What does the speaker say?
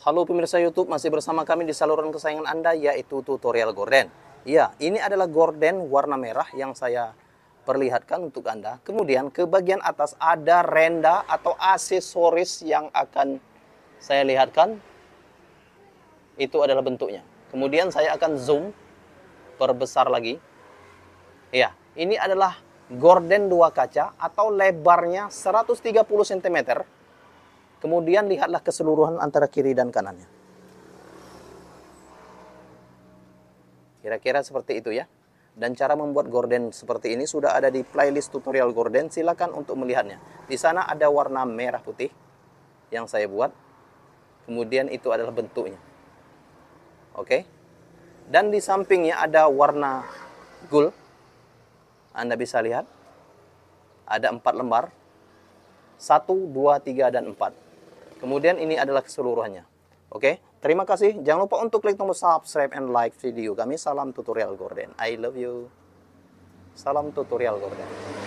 Halo pemirsa YouTube, masih bersama kami di saluran kesayangan Anda yaitu tutorial gorden. Ya, ini adalah gorden warna merah yang saya perlihatkan untuk Anda. Kemudian ke bagian atas ada renda atau aksesoris yang akan saya lihatkan. Itu adalah bentuknya. Kemudian saya akan zoom perbesar lagi. Ya, ini adalah gorden dua kaca atau lebarnya 130 cm Kemudian lihatlah keseluruhan antara kiri dan kanannya. Kira-kira seperti itu ya. Dan cara membuat gorden seperti ini sudah ada di playlist tutorial gorden, silakan untuk melihatnya. Di sana ada warna merah putih yang saya buat. Kemudian itu adalah bentuknya. Oke. Dan di sampingnya ada warna gul. Anda bisa lihat. Ada empat lembar. Satu, dua, tiga, dan empat. Kemudian ini adalah keseluruhannya. Oke, terima kasih. Jangan lupa untuk klik tombol subscribe and like video kami. Salam tutorial Gordon. I love you. Salam tutorial Gordon.